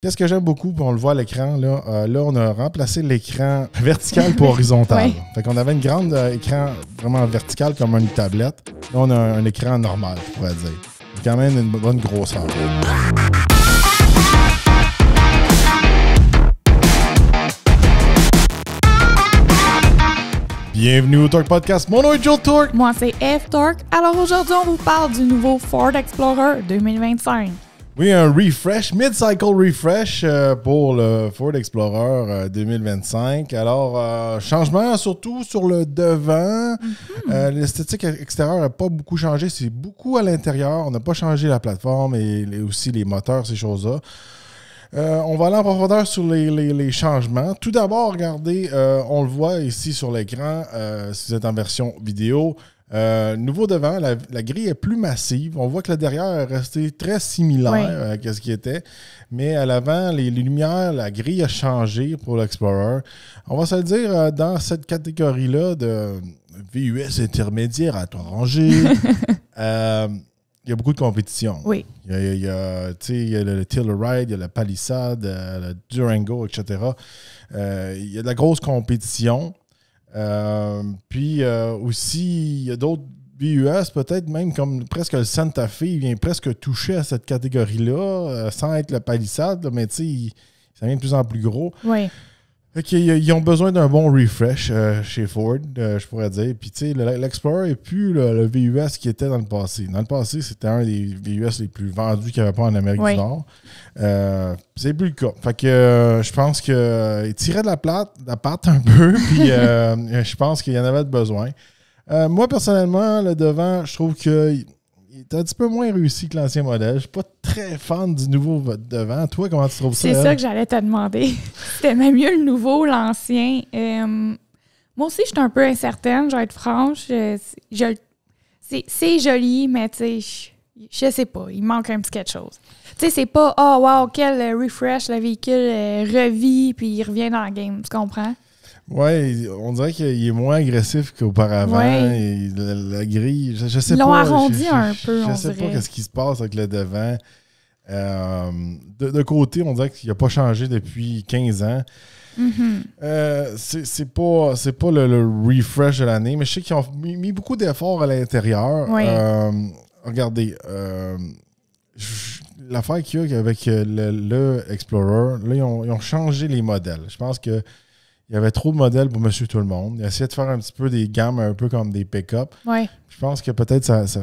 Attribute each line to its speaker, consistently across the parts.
Speaker 1: Qu'est-ce que j'aime beaucoup, on le voit à l'écran, là, euh, là, on a remplacé l'écran vertical pour horizontal. Fait qu'on avait une grande euh, écran vraiment vertical comme une tablette. Là, on a un, écran normal, je pourrais dire. C'est quand même une bonne grosseur.
Speaker 2: Bienvenue au Talk Podcast. Mon nom est Joe Torque. Moi, c'est F Torque. Alors aujourd'hui, on vous parle du nouveau Ford Explorer 2025. Oui, un refresh, mid-cycle refresh
Speaker 1: euh, pour le Ford Explorer 2025. Euh, Alors, euh, changement surtout sur le devant. Mm-hmm. L'esthétique extérieure n'a pas beaucoup changé. C'est beaucoup à l'intérieur. On n'a pas changé la plateforme et, aussi les moteurs, ces choses-là. on va aller en profondeur sur les, changements. Tout d'abord, regardez, on le voit ici sur l'écran, si vous êtes en version vidéo, euh, nouveau devant, la, grille est plus massive. On voit que la derrière est resté très similaire à ce qui était. Mais à l'avant, les, lumières, la grille a changé pour l'Explorer. On va se le dire, euh, dans cette catégorie-là de VUS intermédiaire à trois rangées, euh, il y a beaucoup de compétition. Oui. Il y a, le Taylor Ride, il y a la Palisade, le Durango, etc. il y a de la grosse compétition. Euh, puis euh, aussi, il y a d'autres BUS, peut-être même comme presque le Santa Fe, il vient presque toucher à cette catégorie-là, euh, sans être le palissade, mais tu sais, ça vient de plus en plus gros. Oui. OK, ils ont besoin d'un bon refresh euh, chez Ford, euh, je pourrais dire. Puis, tu sais, l'Explorer n'est plus le, VUS qui était dans le passé. Dans le passé, c'était un des VUS les plus vendus qu'il n'y avait pas en Amérique du Nord. Euh, c'est plus le cas. Fait que je pense qu'il tirait de la, plate, la patte un peu, puis je pense qu'il y en avait de besoin. moi, personnellement, le devant, je trouve que t'as un petit peu moins réussi que l'ancien modèle. Je suis pas très fan du nouveau devant. Toi, comment tu trouves ça? C'est ça que j'allais
Speaker 2: te demander. même mieux le nouveau, l'ancien. Euh, moi aussi, je suis un peu incertaine, je vais être franche. Euh, c'est joli, mais tu sais, je, sais pas, il manque un petit quelque chose. Tu sais, c'est pas « Oh, wow, quel euh, refresh, le véhicule revit, puis il revient dans le game », tu comprends?
Speaker 1: Oui, on dirait qu'il est moins agressif qu'auparavant. la, grille, je, ne sais pas. Ils L'ont arrondi je, un peu. Je ne sais pas ce qui se passe avec le devant. Euh, de, côté, on dirait qu'il n'a pas changé depuis 15 ans. Mm-hmm. Euh, ce n'est c'est pas, le, refresh de l'année, mais je sais qu'ils ont mis, beaucoup d'efforts à l'intérieur. Euh, regardez, l'affaire qu'il y a avec le, Explorer, là, ils ont changé les modèles. Je pense que il y avait trop de modèles pour Monsieur Tout le Monde. Il essayait de faire un petit peu des gammes un peu comme des pick-up. Je pense que peut-être ça, ça,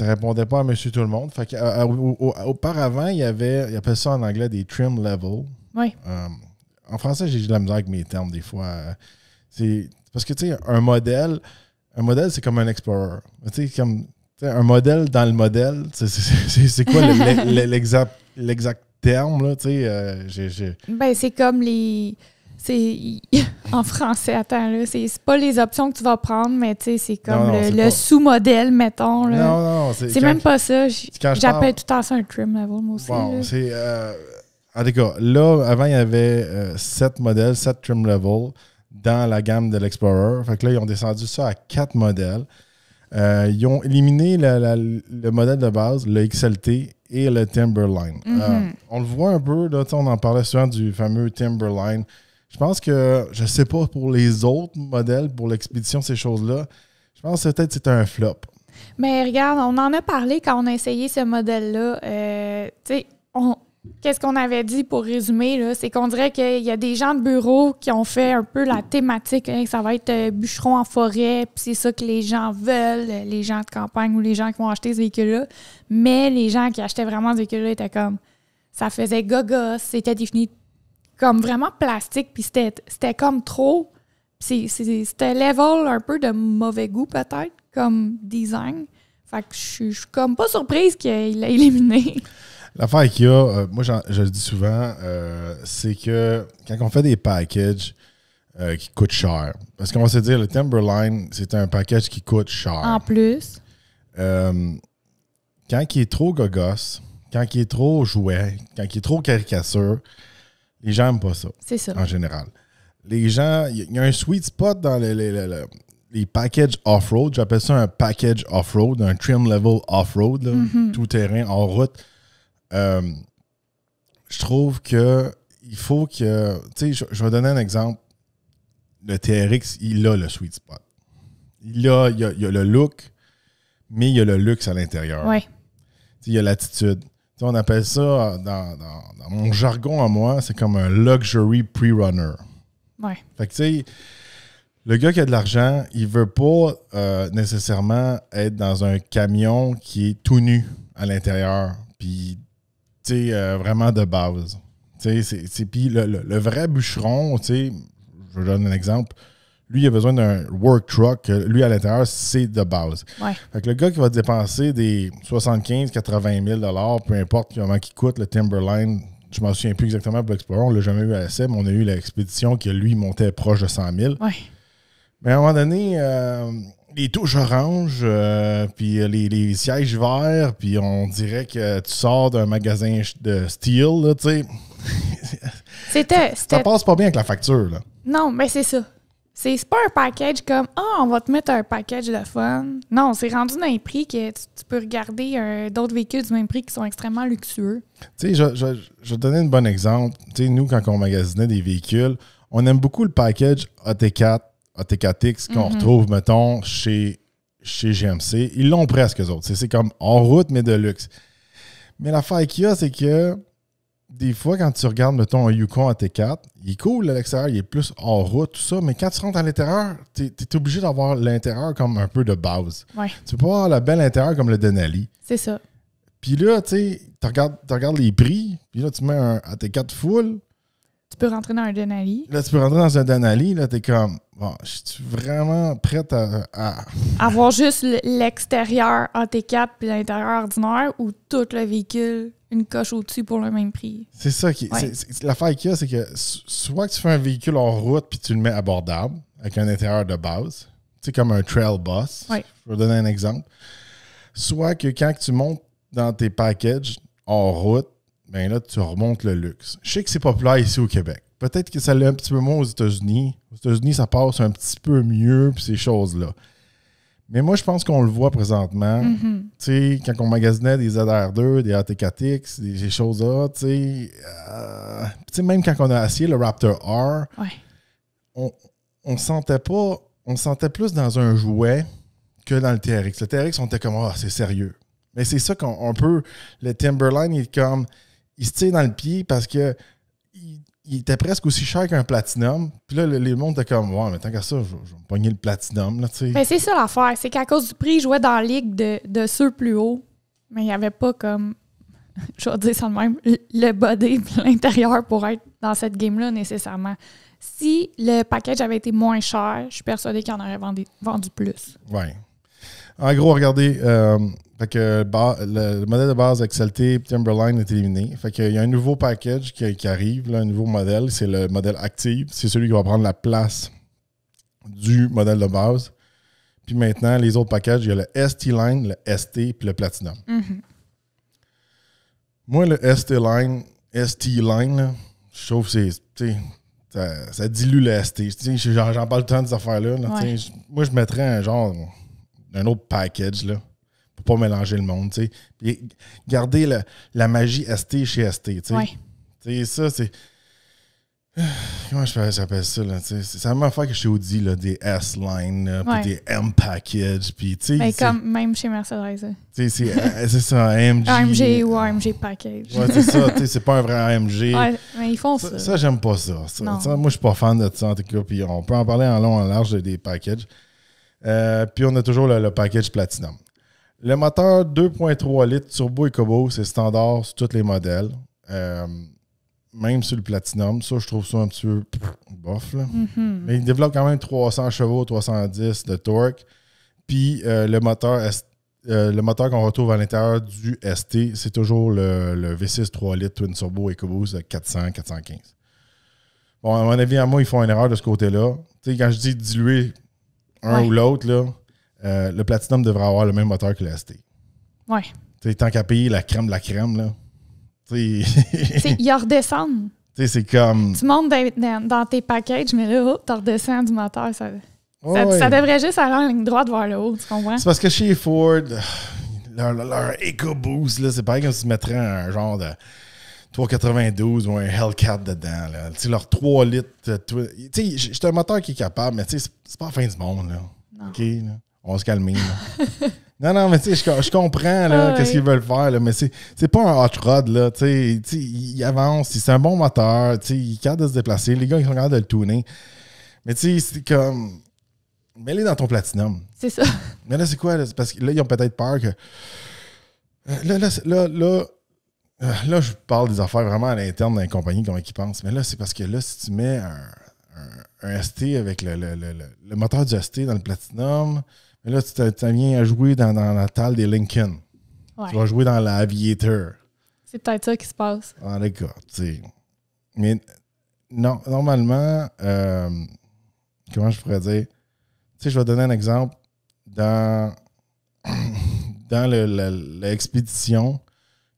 Speaker 1: répondait pas à Monsieur Tout le Monde. Euh, auparavant, il y avait, il appelle ça en anglais des trim levels. Euh, en français, j'ai de la misère avec mes termes des fois. C'est parce que tu sais, un modèle, un modèle, c'est comme un explorer. comme un modèle dans le modèle, c'est quoi l'exact terme là Tu sais, euh,
Speaker 2: ben c'est comme les en français, attends, là, c'est pas les options que tu vas prendre, mais c'est comme le, sous-modèle, mettons. Non, non, c'est même pas ça. J'appelle tout à ça un trim level, moi aussi. Bon,
Speaker 1: c'est. Euh, en tout cas, là, avant, il y avait euh, sept modèles, sept trim levels dans la gamme de l'Explorer. Fait que là, ils ont descendu ça à quatre modèles. Euh, ils ont éliminé le modèle de base, le XLT et le Timberline. Mm-hmm. on le voit un peu, là, on en parlait souvent du fameux Timberline je pense que, je sais pas pour les autres modèles, pour l'expédition, ces choses-là, je pense que peut-être c'est un flop.
Speaker 2: Mais regarde, on en a parlé quand on a essayé ce modèle-là. Euh, tu sais, Qu'est-ce qu'on avait dit pour résumer? C'est qu'on dirait qu'il y a des gens de bureau qui ont fait un peu la thématique. Hein, ça va être euh, bûcheron en forêt, puis c'est ça que les gens veulent, euh, les gens de campagne ou les gens qui vont acheter ce véhicule-là. Mais les gens qui achetaient vraiment ce véhicule-là étaient comme ça faisait gaga, c'était défini comme vraiment plastique, puis c'était comme trop. C'était level un peu de mauvais goût, peut-être, comme design. Fait que je suis comme pas surprise qu'il l'ait éliminé.
Speaker 1: L'affaire qu'il y a, euh, moi je le dis souvent, euh, c'est que quand on fait des packages euh, qui coûtent cher, parce qu'on va se dire, le Timberline, c'est un package qui coûte cher. En
Speaker 2: plus.
Speaker 1: quand il est trop gogosse, quand il est trop jouet, quand il est trop caricature, les gens n'aiment pas ça. C'est ça. En général. Les gens, il y, a un sweet spot dans les, packages off-road. J'appelle ça un package off-road, un trim level off-road, mhm. tout terrain, en route. Euh, je trouve que il faut que. Tu sais, je, vais donner un exemple. Le TRX, il a le sweet spot. Il a, il a le look, mais il y a le luxe à l'intérieur. Oui. Il y a l'attitude on appelle ça, dans, mon jargon à moi, c'est comme un luxury pre-runner. Ouais. Fait que tu sais, le gars qui a de l'argent, il veut pas euh, nécessairement être dans un camion qui est tout nu à l'intérieur, puis tu sais, euh, vraiment de base. Tu sais, puis le, vrai bûcheron, tu sais, je vous donne un exemple, lui, il a besoin d'un work truck. Euh, lui, à l'intérieur, c'est de base. Ouais. le gars qui va dépenser des 75, 80 000 peu importe comment il coûte, le Timberline, je m'en souviens plus exactement pour Explorer, on l'a jamais eu à mais on a eu l'expédition qui, lui, montait proche de 100 000. Mais à un moment donné, euh, les touches oranges, euh, puis les, sièges verts, puis on dirait que tu sors d'un magasin de steel, tu sais.
Speaker 2: C'était. Ça passe
Speaker 1: pas bien avec la facture, là.
Speaker 2: Non, mais c'est ça. C'est pas un package comme Ah, on va te mettre un package de fun. Non, c'est rendu un prix que tu, peux regarder euh, d'autres véhicules du même prix qui sont extrêmement luxueux.
Speaker 1: Tu sais, je, je, vais te donner un bon exemple. Tu sais, nous, quand on magasinait des véhicules, on aime beaucoup le package AT4, AT4X qu'on mhm. retrouve, mettons, chez, chez GMC. Ils l'ont presque, eux autres. C'est comme en route, mais de luxe. Mais l'affaire qu'il y a, c'est que des fois, quand tu regardes, mettons, un Yukon à T4, il est cool à l'extérieur, il est plus en route, tout ça, mais quand tu rentres à l'intérieur, tu es, obligé d'avoir l'intérieur comme un peu de base. Ouais. Tu peux pas avoir la belle intérieur comme le Denali. C'est ça. Puis là, tu sais, tu regardes, regardes, les prix, puis là, tu mets un AT4
Speaker 2: full, tu peux rentrer dans un Denali.
Speaker 1: Là, tu peux rentrer dans un Denali, là, t'es comme, bon, je suis vraiment prête à,
Speaker 2: Avoir juste l'extérieur AT4 puis l'intérieur ordinaire ou tout le véhicule une coche au-dessus pour le même prix. C'est ça qui. la
Speaker 1: L'affaire qu'il y a, c'est que soit que tu fais un véhicule en route puis tu le mets abordable avec un intérieur de base, tu sais, comme un trail bus. Je vais donner un exemple. Soit que quand tu montes dans tes packages en route, ben là, tu remontes le luxe. Je sais que c'est populaire ici au Québec. Peut-être que ça l'est un petit peu moins aux États-Unis. Aux États-Unis, ça passe un petit peu mieux, puis ces choses-là. Mais moi, je pense qu'on le voit présentement. Mhm. Tu sais, quand on magasinait des ZR2, des atk des, ces choses-là, euh, tu sais, même quand on a assis le Raptor R, on, on sentait pas, on sentait plus dans un jouet que dans le TRX. Le TRX, on était comme, ah, c'est sérieux. Mais c'est ça qu'on peut. Le Timberline il est comme, il se tire dans le pied parce que il, était presque aussi cher qu'un platinum. Puis là, le, les mondes étaient comme, ouais, mais tant qu'à ça, je, vais me pogner le platinum. Là, mais ben,
Speaker 2: c'est ça l'affaire. C'est qu'à cause du prix, il jouait dans la ligue de, de ceux plus hauts. Mais il n'y avait pas comme, je vais dire ça de même, le body l'intérieur pour être dans cette game-là nécessairement. Si le package avait été moins cher, je suis persuadé qu'il en aurait vendu, vendu plus.
Speaker 1: Ouais. En gros, regardez, euh, fait que le, modèle de base et Timberline est éliminé. Fait qu'il y a un nouveau package qui, arrive, un nouveau modèle, c'est le modèle Active. C'est celui qui va prendre la place du modèle de base. Puis maintenant, les autres packages, il y a le ST-Line, le ST, puis le Platinum. Mm-hmm. Moi, le ST-Line, ST-Line, je trouve que c'est... Ça, dilue le ST. J'en parle tant de ces affaires-là. Moi, je mettrais un genre... un autre package, là pas mélanger le monde. sais. Puis garder la, magie ST chez ST. sais. Ouais. sais, ça, c'est. Comment je j'appelle ça? Là, c'est la même affaire que chez Audi, là, des S-Line, puis des M-Package. Puis, tu Mais ben, comme
Speaker 2: même chez Mercedes.
Speaker 1: C'est, euh, c'est ça, AMG. AMG
Speaker 2: ou euh, AMG Package. Ouais, c'est ça, tu sais,
Speaker 1: c'est pas un vrai AMG. Ouais,
Speaker 2: mais ils font ça. Ça,
Speaker 1: j'aime pas ça. moi, je suis pas fan de ça, en tout cas. Puis on peut en parler en long, en large des packages. Euh, puis on a toujours le package Platinum. Le moteur 2.3 litres turbo EcoBoost, c'est standard sur tous les modèles. Euh, même sur le Platinum, ça, je trouve ça un petit peu bof. Mhm. Mais il développe quand même 300 chevaux, 310 de torque. Puis euh, le moteur euh, le moteur qu'on retrouve à l'intérieur du ST, c'est toujours le, V6 3 litres Twin Turbo EcoBoost 400-415. Bon, à mon avis, à moi, ils font une erreur de ce côté-là. Tu sais, quand je dis diluer un ou l'autre, là, euh, le Platinum devrait avoir le même moteur que le ST. Ouais. tant qu'à payer la crème de la crème, là. Ils
Speaker 2: redescendent.
Speaker 1: c'est comme. Tu
Speaker 2: montes dans, tes paquets tes packages, mais là, oh, tu redescends du moteur. Ça, ça, devrait juste aller en ligne droite vers le haut, tu comprends? C'est parce
Speaker 1: que chez Ford, leur, leur, leur EcoBoost, c'est pareil comme si tu mettrais un genre de. 392 ou un Hellcat dedans. Là. T'sais, leur 3 litres. J'ai euh, un moteur qui est capable, mais c'est pas la fin du monde. Là. Non. là on se calmer. non, non, mais tu sais, je, comprends ah qu'est-ce qu'ils veulent faire, là, mais c'est, pas un hot rod, là. Tu sais, il avance, c'est un bon moteur, tu sais, il est de se déplacer. Les gars, ils sont capables de le tourner. Mais tu sais, c'est comme. Mets-les dans ton platinum. C'est ça. Mais là, c'est quoi? Parce que là, ils ont peut-être peur que. Euh, là, là, là, là, euh, là, je parle des affaires vraiment à l'interne d'une compagnie, comme ils pensent. Mais là, c'est parce que là, si tu mets un, ST avec le, le, moteur du ST dans le platinum, Là, tu viens à jouer dans, la table des Lincoln. Tu vas jouer dans l'Aviator.
Speaker 2: C'est peut-être ça qui se passe. d'accord,
Speaker 1: tu Mais non, normalement, euh, comment je pourrais dire? Tu sais, je vais donner un exemple. Dans, dans l'expédition,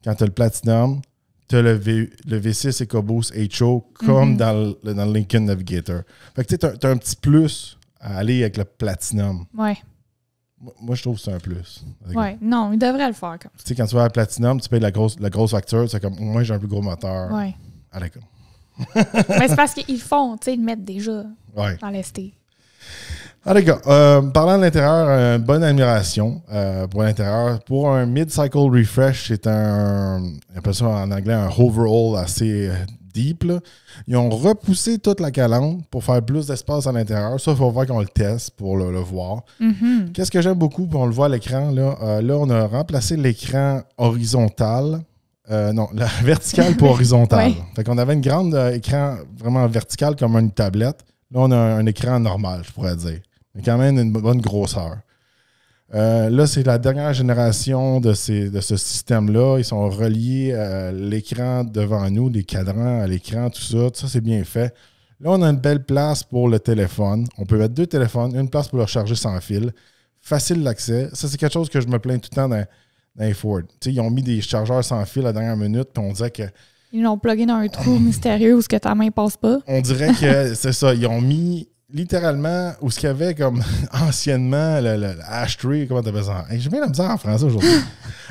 Speaker 1: quand tu as le Platinum, tu as le, v, le V6 EcoBoost HO comme mhm. dans, le, dans le Lincoln Navigator. Fait que tu as, un petit plus à aller avec le Platinum. Ouais. Moi, je trouve que c'est un plus. Oui,
Speaker 2: non, il devrait le faire comme
Speaker 1: Tu sais, quand tu vas à Platinum, tu payes la grosse, la grosse facture, c'est comme, moi, j'ai un plus gros moteur. Oui. Allez, comme. Mais c'est
Speaker 2: parce qu'ils font, tu sais, ils mettent déjà dans l'ST.
Speaker 1: allez ah, euh, parlant de l'intérieur, euh, bonne admiration euh, pour l'intérieur. Pour un mid-cycle refresh, c'est un, on appelle ça en anglais un overhaul assez ils ont repoussé toute la calandre pour faire plus d'espace à l'intérieur. Ça, il faut voir qu'on le teste pour le, voir. Mm-hmm. Qu'est-ce que j'aime beaucoup, on le voit à l'écran, là, euh, là, on a remplacé l'écran horizontal. Euh, non, la verticale pour horizontal. on Fait avait une grande euh, écran vraiment vertical comme une tablette. Là, on a un écran normal, je pourrais dire. Mais quand même une bonne grosseur. Euh, là, c'est la dernière génération de, ces, de ce système-là. Ils sont reliés à l'écran devant nous, des cadrans à l'écran, tout ça. ça, c'est bien fait. Là, on a une belle place pour le téléphone. On peut mettre deux téléphones, une place pour le charger sans fil. Facile l'accès. Ça, c'est quelque chose que je me plains tout le temps dans, dans les Ford. ils ont mis des chargeurs sans fil à la dernière minute, on dirait que.
Speaker 2: Ils l'ont plugué dans un trou mystérieux où ce que ta main passe pas. On dirait que
Speaker 1: c'est ça. Ils ont mis littéralement, où ce qu'il y avait comme anciennement le, comment tu tu ça? Hey, J'ai bien la en français aujourd'hui.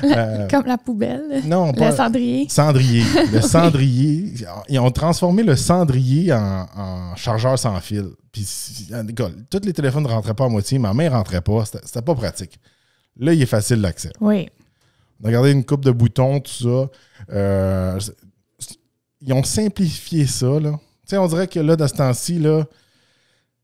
Speaker 2: Euh, comme la poubelle. Non, pas. Le cendrier. Cendrier. Le
Speaker 1: cendrier. Ils ont transformé le cendrier en, en chargeur sans fil. Puis, tous les téléphones ne rentraient pas à moitié, ma main ne rentrait pas. C'était pas pratique. Là, il est facile d'accès. Oui. Regardez une coupe de boutons, tout ça. Euh, ils ont simplifié ça, là. Tu sais, on dirait que là, dans ce temps-ci, là,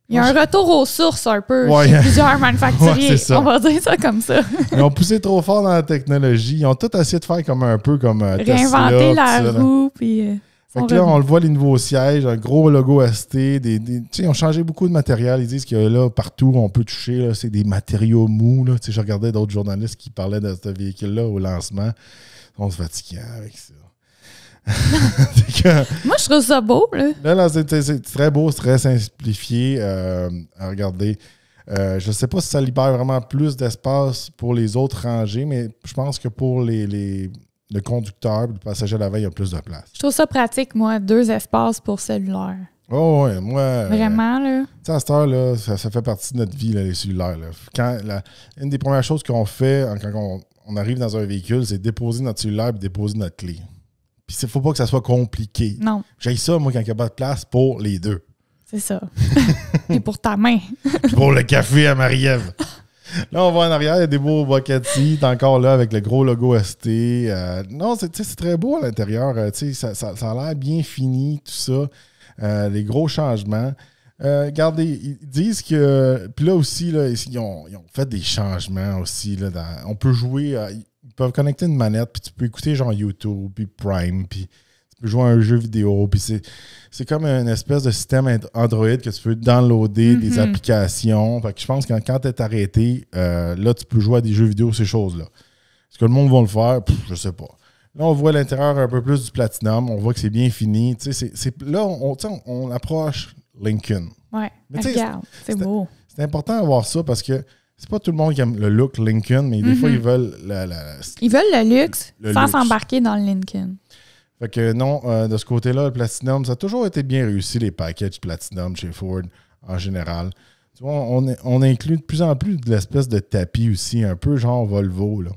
Speaker 2: il y a un retour aux sources un peu chez plusieurs manufacturiers. on va dire ça comme ça.
Speaker 1: ils ont poussé trop fort dans la technologie. Ils ont tout essayé de faire comme un peu comme euh, Réinventer la roue.
Speaker 2: Puis, euh, fait que là, on le
Speaker 1: voit, les nouveaux sièges, un gros logo ST. Des, sais, ils ont changé beaucoup de matériel. Ils disent que là, partout, on peut toucher, c'est des matériaux mous. Je regardais d'autres journalistes qui parlaient de ce véhicule-là au lancement. On se fatiguait avec ça.
Speaker 2: Moi, je trouve ça beau.
Speaker 1: Là, c'est très beau, c'est très simplifié. Euh, regardez, euh, je ne sais pas si ça libère vraiment plus d'espace pour les autres rangées, mais je pense que pour les, le conducteur le passager à la veille, il y a plus de place.
Speaker 2: Je trouve ça pratique, moi, deux espaces pour cellulaire.
Speaker 1: Oh ouais, moi. Euh, vraiment, là. Tu à cette ça, fait partie de notre vie, les cellulaires. une des premières choses qu'on fait quand on, on, arrive dans un véhicule, c'est déposer notre cellulaire et déposer notre clé. Il ne faut pas que ça soit compliqué. Non. J'ai ça, moi, quand il n'y a pas de place pour les deux.
Speaker 2: C'est ça. Et pour ta main.
Speaker 1: pour le café à Marie-Ève. Là, on voit en arrière, il y a des beaux bocati, t'es encore là avec le gros logo ST. Euh, non, c'est très beau à l'intérieur. Euh, ça, ça, a l'air bien fini, tout ça. Euh, les gros changements. regardez, ils disent que. Puis là aussi, là, ils, ont, fait des changements aussi. Là, on peut jouer ils peuvent connecter une manette, puis tu peux écouter genre YouTube, puis Prime, puis tu peux jouer à un jeu vidéo, puis c'est, comme une espèce de système Android que tu peux downloader des mm-hmm. applications. Fait que je pense que quand tu es arrêté, euh, là, tu peux jouer à des jeux vidéo, ces choses-là. Est-ce que le monde va le faire? je sais pas. Là, on voit l'intérieur un peu plus du Platinum, on voit que c'est bien fini. c'est, là, on, on, approche Lincoln.
Speaker 2: Ouais, c'est beau.
Speaker 1: C'est important d'avoir ça parce que c'est pas tout le monde qui aime le look Lincoln, mais des fois, mhm. ils veulent la,
Speaker 2: Ils veulent le luxe sans s'embarquer dans le Lincoln.
Speaker 1: Fait que non, euh, de ce côté-là, le Platinum, ça a toujours été bien réussi, les packages Platinum chez Ford en général. Tu vois, on, inclut de plus en plus de l'espèce de tapis aussi, un peu genre Volvo. Là.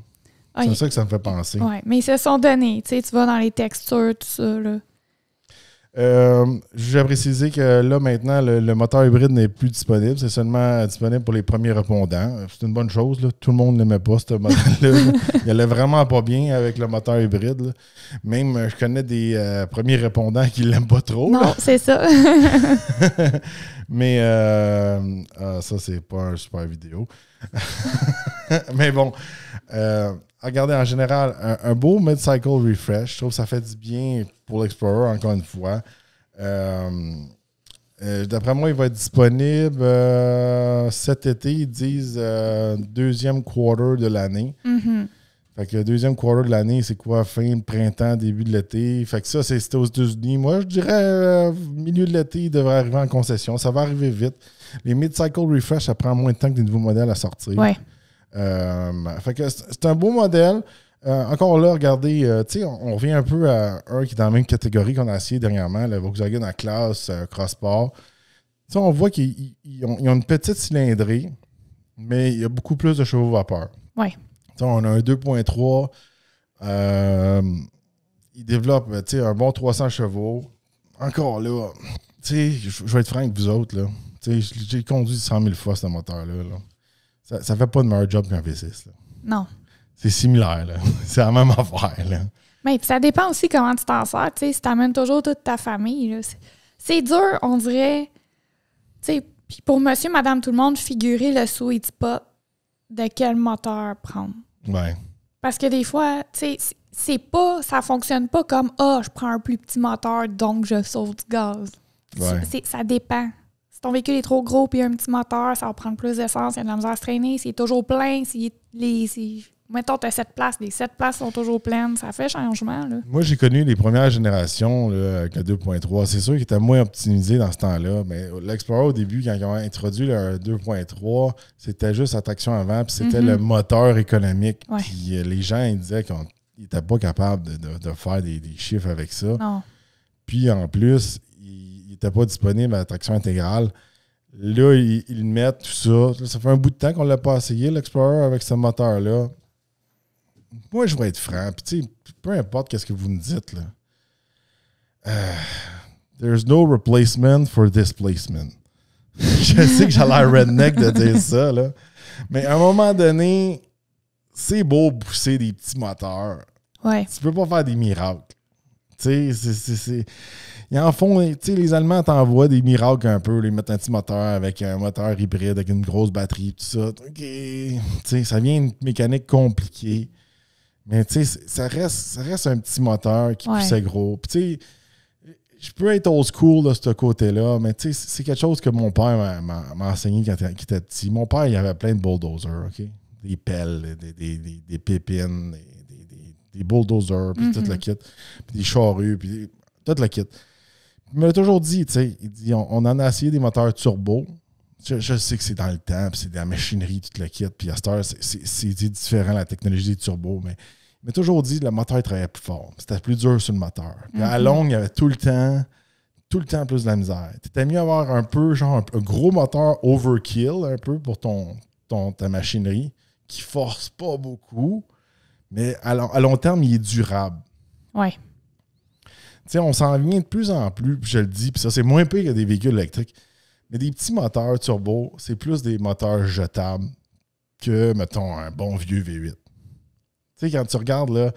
Speaker 1: c'est ça que ça me fait penser. Oui,
Speaker 2: mais ils se sont donnés. Tu sais, tu vas dans les textures, tout ça. Là.
Speaker 1: Euh, J'ai précisé que là, maintenant, le, moteur hybride n'est plus disponible. C'est seulement disponible pour les premiers répondants. C'est une bonne chose. Tout le monde n'aimait pas ce modèle-là. Il allait vraiment pas bien avec le moteur hybride. Même, euh, je connais des euh, premiers répondants qui l'aiment pas trop. Non, c'est ça. Mais ah, ça, c'est pas un super vidéo. mais bon, euh, regardez en général, un, beau mid-cycle refresh, je trouve ça fait du bien pour l'Explorer, encore une fois. Euh, euh, d'après moi, il va être disponible cet été. Ils disent deuxième quarter de l'année. Mm-hmm. Fait que deuxième quarter de l'année, c'est quoi? Fin de printemps, début de l'été. Fait que ça, c'est aux États-Unis. Moi, je dirais milieu de l'été, il devrait arriver en concession. Ça va arriver vite. Les mid-cycle refresh, ça prend moins de temps que des nouveaux modèles à sortir. Ouais. Euh, c'est un beau modèle. Euh, encore là, regardez, euh, on, revient un peu à un qui est dans la même catégorie qu'on a essayé dernièrement, le Volkswagen à classe Crossport. on voit qu'ils ont, une petite cylindrée, mais il y a beaucoup plus de chevaux vapeur. On a un 2.3. il développe un bon 300 chevaux. Encore là, je vais être franc avec vous autres. J'ai conduit 100 000 fois ce moteur-là. là ça, ne fait pas de meilleur job qu'un v Non. C'est similaire, là. C'est la même affaire, là.
Speaker 2: Mais ça dépend aussi comment tu t'en sors. Tu sais, toujours toute ta famille, C'est dur, on dirait. puis pour monsieur, madame, tout le monde, figurer le sweet pas de quel moteur prendre. Ouais. Parce que des fois, c'est pas, ça fonctionne pas comme ah, oh, je prends un plus petit moteur, donc je sauve du gaz. Ça dépend. Si ton véhicule est trop gros puis un petit moteur, ça va prendre plus d'essence, il y a de la misère à se traîner. S'il est toujours plein, si les. mettons, tu as sept places, les sept places sont toujours pleines, ça fait changement.
Speaker 1: Moi, j'ai connu les premières générations là, avec le 2.3. C'est sûr qu'ils était moins optimisé dans ce temps-là, mais l'Explorer, au début, quand ils ont introduit le 2.3, c'était juste cette traction avant, puis c'était mm-hmm. le moteur économique. Puis euh, les gens, ils disaient qu'on n'étaient pas capables de, faire des, des chiffres avec ça. Puis en plus, n'était pas disponible à traction intégrale. Là, ils, mettent, tout ça. ça fait un bout de temps qu'on ne l'a pas essayé, l'Explorer, avec ce moteur-là. Moi, je vais être franc. peu importe qu'est-ce que vous me dites, là. Euh, there's no replacement for displacement. je sais que j'ai l'air redneck de dire ça, là. Mais à un moment donné, c'est beau pousser des petits moteurs. Ouais. Tu peux pas faire des miracles. Tu sais, c'est en fond, tu les Allemands t'envoient des miracles un peu. Ils mettent un petit moteur avec un moteur hybride, avec une grosse batterie, tout ça. ça vient une mécanique compliquée. Mais ça reste, reste un petit moteur qui poussait gros. je peux être old school de ce côté-là, mais c'est quelque chose que mon père m'a enseigné quand il était petit. Mon père, il avait plein de bulldozers, OK? Des pelles, des, des, des, pépines, des, bulldozers, mm-hmm. kit, des charrues, puis toute la kit. Il m'a toujours dit, tu sais. on, en a essayé des moteurs turbo. Je, sais que c'est dans le temps, c'est de la machinerie, toute la kit, puis à cette c'est différent la technologie des turbo, mais il m'a toujours dit le moteur travaillait plus fort. C'était plus dur sur le moteur. à mhm. longue, il y avait tout le temps tout le temps plus de la misère. T'étais mieux avoir un peu, genre, un, gros moteur overkill, un peu, pour ton, ton, ta machinerie, qui force pas beaucoup, mais à, long, à long terme, il est durable. Ouais on s'en vient de plus en plus, je le dis, puis ça, c'est moins pire que des véhicules électriques. Mais des petits moteurs turbo, c'est plus des moteurs jetables que, mettons, un bon vieux V8. Tu sais, quand tu regardes, là,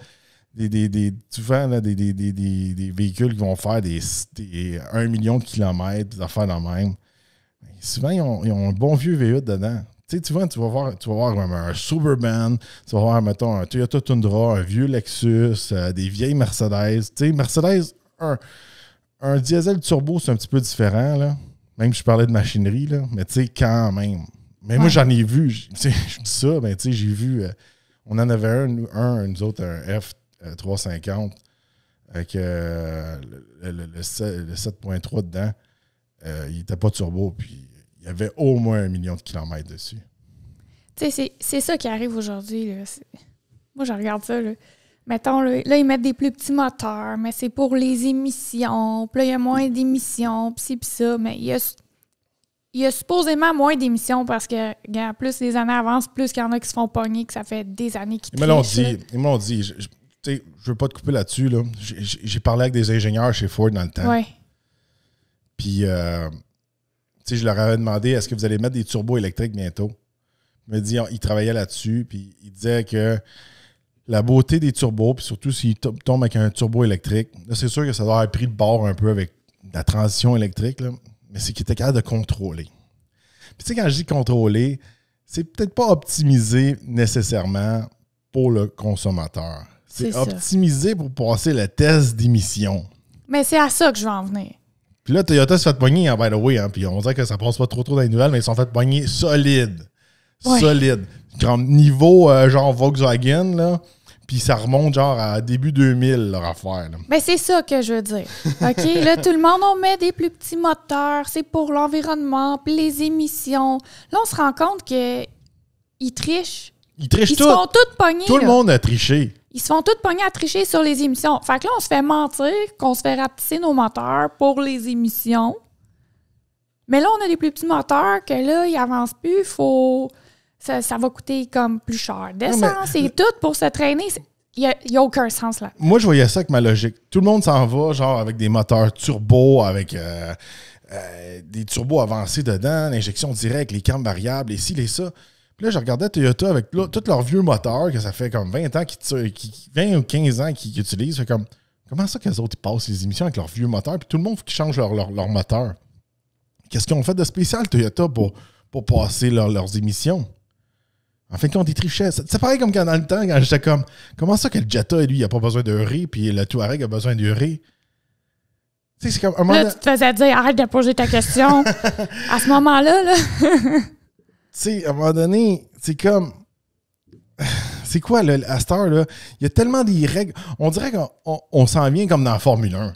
Speaker 1: des, des, souvent, là, des, véhicules qui vont faire des, 1 million de kilomètres, des affaires dans la même, ben, souvent, ils ont, un bon vieux V8 dedans. Tu, sais, tu, vois, tu vas voir, tu vas voir un, Superman, tu vas voir, mettons, un Toyota Tundra, un vieux Lexus, euh, des vieilles Mercedes. Tu sais, Mercedes, un, un diesel turbo, c'est un petit peu différent, là. Même si je parlais de machinerie, là. Mais tu sais, quand même. Mais moi, j'en ai vu. Je dis ça, mais tu sais, j'ai vu. Euh, on en avait un, un, nous autres, un F350 euh, avec euh, le, 7.3 dedans. il n'était pas turbo, puis il y avait au moins un million de kilomètres
Speaker 2: dessus. Tu sais, c'est ça qui arrive aujourd'hui. Moi, je regarde ça. Là. Mettons, là, ils mettent des plus petits moteurs, mais c'est pour les émissions. Puis là, il y a moins d'émissions, puis puis ça. Mais il y a, supposément moins d'émissions parce que, regarde, plus les années avancent, plus qu'il y en a qui se font pogner, que ça fait des années qu'ils Ils dit.
Speaker 1: Ils m'ont dit. Je, je, je, veux pas te couper là-dessus. Là. J'ai parlé avec des ingénieurs chez Ford dans le temps. Oui. Puis, euh, je leur avais demandé est-ce que vous allez mettre des turbos électriques bientôt Ils me dit, ils travaillaient là-dessus. Puis, ils disaient que la beauté des turbos, puis surtout s'il tombe avec un turbo électrique, là, c'est sûr que ça doit avoir pris de bord un peu avec la transition électrique, là, mais c'est qu'il était capable de contrôler. Puis tu sais, quand je dis contrôler, c'est peut-être pas optimisé nécessairement pour le consommateur. C'est, optimisé pour passer le test d'émission.
Speaker 2: Mais c'est à ça que je veux en venir.
Speaker 1: Puis là, Toyota se fait poigner hein, by the way, hein, puis on dirait que ça passe pas trop trop dans les nouvelles, mais ils sont fait poigner solide. Solide. Grand niveau euh, genre Volkswagen, là, puis ça remonte genre à début 2000, leur affaire.
Speaker 2: Mais ben, c'est ça que je veux dire. OK? là, tout le monde, on met des plus petits moteurs, c'est pour l'environnement, puis les émissions. Là, on se rend compte qu'ils trichent. Ils trichent Ils se font toutes pogner. Tout le monde a triché. Ils se font toutes pogner à tricher sur les émissions. Fait que là, on se fait mentir qu'on se fait rapetisser nos moteurs pour les émissions. Mais là, on a des plus petits moteurs que là, ils avancent plus. Faut ça, va coûter comme plus cher. D'essence et tout pour se traîner, il n'y a, aucun sens là.
Speaker 1: Moi, je voyais ça avec ma logique. Tout le monde s'en va, genre avec des moteurs turbo, avec euh, euh, des turbos avancés dedans, l'injection directe, les camps variables, et ci, les ça. Puis là, je regardais Toyota avec tous leurs vieux moteurs, que ça fait comme 20 ans qui qui 20 ou 15 ans qu'ils utilisent. comme, comment ça qu'elles autres, passent les émissions avec leurs vieux moteurs, puis tout le monde faut qu'ils changent leur, moteurs. Qu'est-ce qu'ils ont fait de spécial, Toyota, pour, passer leurs émissions? En fait de compte, il ça paraît comme quand dans le temps, quand j'étais comme Comment ça que le Jetta, lui, il n'a pas besoin de riz puis le Touareg a besoin de riz. Tu sais, c'est comme Là, tu
Speaker 2: te faisais dire Arrête de poser ta question. à ce moment-là, là. tu sais,
Speaker 1: à un moment donné, c'est comme. C'est quoi, là, à cette là Il y a tellement des règles. On dirait qu'on s'en vient comme dans la Formule 1.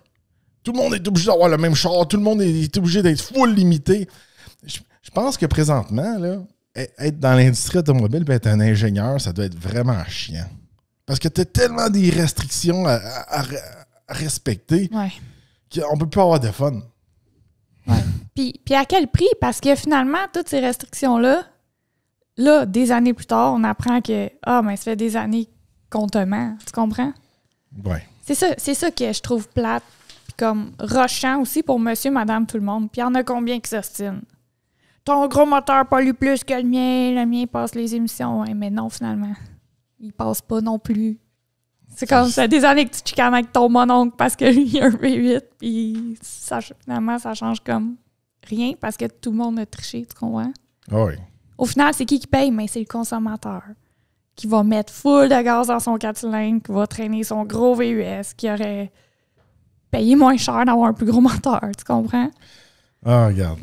Speaker 1: Tout le monde est obligé d'avoir le même char, tout le monde est, obligé d'être full limité. je pense que présentement, là, être dans l'industrie automobile et ben, être un ingénieur, ça doit être vraiment chiant. Parce que tu as tellement des restrictions à, respecter qu'on ne peut plus avoir de fun.
Speaker 2: puis, à quel prix? Parce que finalement, toutes ces restrictions-là, là, des années plus tard, on apprend que Ah, mais ça fait des années qu'on te Tu comprends? Oui. C'est ça, c'est ça que je trouve plate. Puis comme rochant aussi pour monsieur, madame, tout le monde. Puis il y en a combien qui s'ostinent? ton gros moteur pollue plus que le mien, le mien passe les émissions. mais non, finalement, il passe pas non plus. C'est comme ça, des années que tu chicanes avec ton mononcle parce que lui, a un V8, puis ça, finalement, ça change comme rien parce que tout le monde a triché, tu comprends? Ah oui. Au final, c'est qui qui paye? Mais c'est le consommateur qui va mettre full de gaz dans son 4 qui va traîner son gros VUS, qui aurait payé moins cher d'avoir un plus gros moteur, tu comprends?
Speaker 1: Ah, regarde.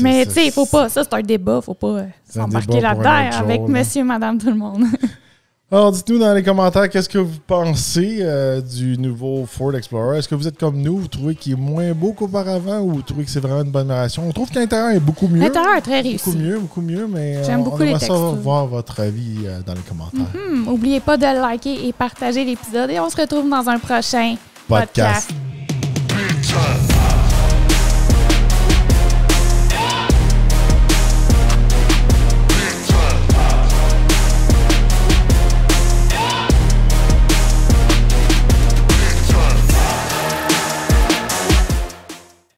Speaker 1: mais tu sais,
Speaker 2: il faut pas. Ça, c'est un débat. faut pas euh, s'embarquer là-dedans avec monsieur, madame, tout le monde.
Speaker 1: Alors, dites-nous dans les commentaires qu'est-ce que vous pensez euh, du nouveau Ford Explorer. Est-ce que vous êtes comme nous? Vous trouvez qu'il est moins beau qu'auparavant ou vous trouvez que c'est vraiment une bonne narration? On trouve que l'intérieur est beaucoup mieux. L'intérieur est très réussi. Beaucoup mieux, beaucoup mieux, mais euh, J'aime on, beaucoup on voir votre avis dans les commentaires.
Speaker 2: Mm-hmm. N'oubliez pas de liker et partager l'épisode et on se retrouve dans un prochain podcast.